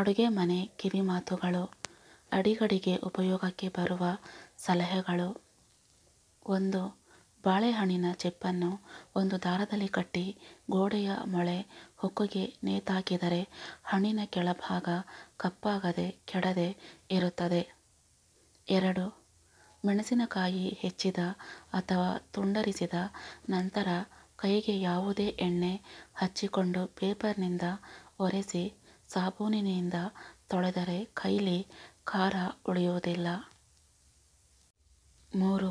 ಅಡುಗೆ ಮನೆ ಕಿವಿಮಾತುಗಳು ಅಡಿಗಡಿಗೆ ಉಪಯೋಗಕ್ಕೆ ಬರುವ ಸಲಹೆಗಳು ಒಂದು ಬಾಳೆಹಣ್ಣಿನ ಚಿಪ್ಪನ್ನು ಒಂದು ದಾರದಲ್ಲಿ ಕಟ್ಟಿ ಗೋಡೆಯ ಮೊಳೆ ಹೊಕ್ಕುಗೆ ನೇತಾಕಿದರೆ ಹಣ್ಣಿನ ಕೆಳಭಾಗ ಕಪ್ಪಾಗದೆ ಕೆಡದೆ ಇರುತ್ತದೆ ಎರಡು ಮೆಣಸಿನಕಾಯಿ ಹೆಚ್ಚಿದ ಅಥವಾ ತುಂಡರಿಸಿದ ನಂತರ ಕೈಗೆ ಯಾವುದೇ ಎಣ್ಣೆ ಹಚ್ಚಿಕೊಂಡು ಪೇಪರ್ನಿಂದ ಒರೆಸಿ ಸಾಬೂನಿನಿಂದ ತೊಳೆದರೆ ಕೈಲಿ ಖಾರ ಉಳಿಯುವುದಿಲ್ಲ ಮೂರು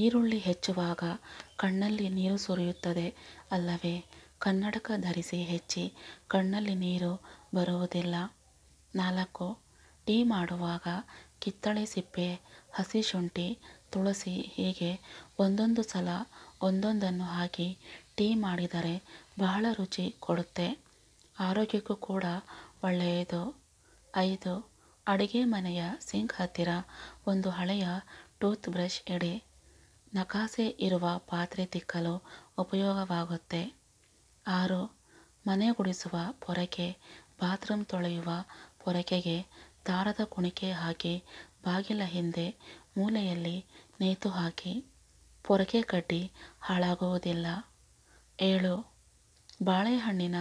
ಈರುಳ್ಳಿ ಹೆಚ್ಚುವಾಗ ಕಣ್ಣಲ್ಲಿ ನೀರು ಸುರಿಯುತ್ತದೆ ಅಲ್ಲವೇ ಕನ್ನಡಕ ಧರಿಸಿ ಹೆಚ್ಚಿ ಕಣ್ಣಲ್ಲಿ ನೀರು ಬರುವುದಿಲ್ಲ ನಾಲ್ಕು ಟೀ ಮಾಡುವಾಗ ಕಿತ್ತಳೆ ಸಿಪ್ಪೆ ಹಸಿ ಶುಂಠಿ ತುಳಸಿ ಹೀಗೆ ಒಂದೊಂದು ಸಲ ಒಂದೊಂದನ್ನು ಹಾಕಿ ಟೀ ಮಾಡಿದರೆ ಬಹಳ ರುಚಿ ಕೊಡುತ್ತೆ ಆರೋಗ್ಯಕ್ಕೂ ಕೂಡ ಒಳ್ಳೆಯದು ಐದು ಅಡುಗೆ ಮನೆಯ ಸಿಂಕ್ ಹತ್ತಿರ ಒಂದು ಹಳೆಯ ಟೂತ್ ಬ್ರಷ್ ಇಡಿ ನಕಾಸೆ ಇರುವ ಪಾತ್ರೆ ತಿಕ್ಕಲು ಉಪಯೋಗವಾಗುತ್ತೆ ಆರು ಮನೆ ಗುಡಿಸುವ ಪೊರಕೆ ಬಾತ್ರೂಮ್ ತೊಳೆಯುವ ಪೊರಕೆಗೆ ದಾರದ ಕುಣಿಕೆ ಹಾಕಿ ಬಾಗಿಲ ಹಿಂದೆ ಮೂಲೆಯಲ್ಲಿ ನೇತು ಹಾಕಿ ಪೊರಕೆ ಕಡ್ಡಿ ಹಾಳಾಗುವುದಿಲ್ಲ ಏಳು ಬಾಳೆಹಣ್ಣಿನ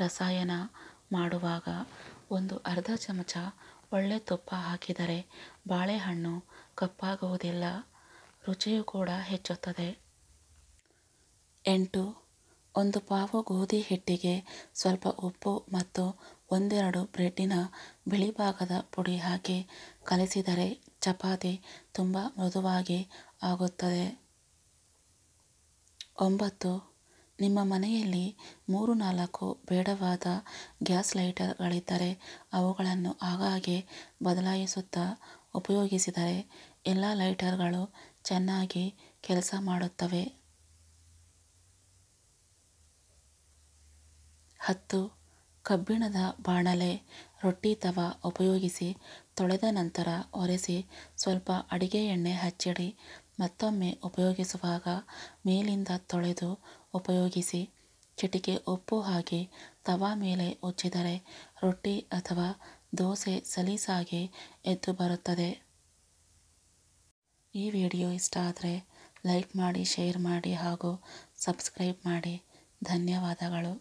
ರಸಾಯನ ಮಾಡುವಾಗ ಒಂದು ಅರ್ಧ ಚಮಚ ಒಳ್ಳೆ ತುಪ್ಪ ಹಾಕಿದರೆ ಬಾಳೆಹಣ್ಣು ಕಪ್ಪಾಗುವುದಿಲ್ಲ ರುಚಿಯೂ ಕೂಡ ಹೆಚ್ಚುತ್ತದೆ ಎಂಟು ಒಂದು ಪಾವು ಗೋಧಿ ಹಿಟ್ಟಿಗೆ ಸ್ವಲ್ಪ ಉಪ್ಪು ಮತ್ತು ಒಂದೆರಡು ಬ್ರೆಡ್ಡಿನ ಬಿಳಿ ಭಾಗದ ಪುಡಿ ಹಾಕಿ ಕಲಿಸಿದರೆ ಚಪಾತಿ ತುಂಬ ಮೃದುವಾಗಿ ಆಗುತ್ತದೆ ಒಂಬತ್ತು ನಿಮ್ಮ ಮನೆಯಲ್ಲಿ ಮೂರು ನಾಲ್ಕು ಬೇಡವಾದ ಗ್ಯಾಸ್ ಲೈಟರ್ಗಳಿದ್ದರೆ ಅವುಗಳನ್ನು ಆಗಾಗ್ಗೆ ಬದಲಾಯಿಸುತ್ತಾ ಉಪಯೋಗಿಸಿದರೆ ಎಲ್ಲ ಲೈಟರ್ಗಳು ಚೆನ್ನಾಗಿ ಕೆಲಸ ಮಾಡುತ್ತವೆ ಹತ್ತು ಕಬ್ಬಿಣದ ಬಾಣಲೆ ರೊಟ್ಟಿ ತವ ಉಪಯೋಗಿಸಿ ತೊಳೆದ ನಂತರ ಒರೆಸಿ ಸ್ವಲ್ಪ ಅಡಿಗೆ ಎಣ್ಣೆ ಹಚ್ಚಿಡಿ ಮತ್ತೊಮ್ಮೆ ಉಪಯೋಗಿಸುವಾಗ ಮೇಲಿಂದ ತೊಳೆದು ಉಪಯೋಗಿಸಿ ಚಿಟಿಕೆ ಉಪ್ಪು ಹಾಕಿ ತವಾ ಮೇಲೆ ಉಚ್ಚಿದರೆ ರೊಟ್ಟಿ ಅಥವಾ ದೋಸೆ ಸಲೀಸಾಗಿ ಎದ್ದು ಬರುತ್ತದೆ ಈ ವಿಡಿಯೋ ಇಷ್ಟ ಆದರೆ ಲೈಕ್ ಮಾಡಿ ಶೇರ್ ಮಾಡಿ ಹಾಗೂ ಸಬ್ಸ್ಕ್ರೈಬ್ ಮಾಡಿ ಧನ್ಯವಾದಗಳು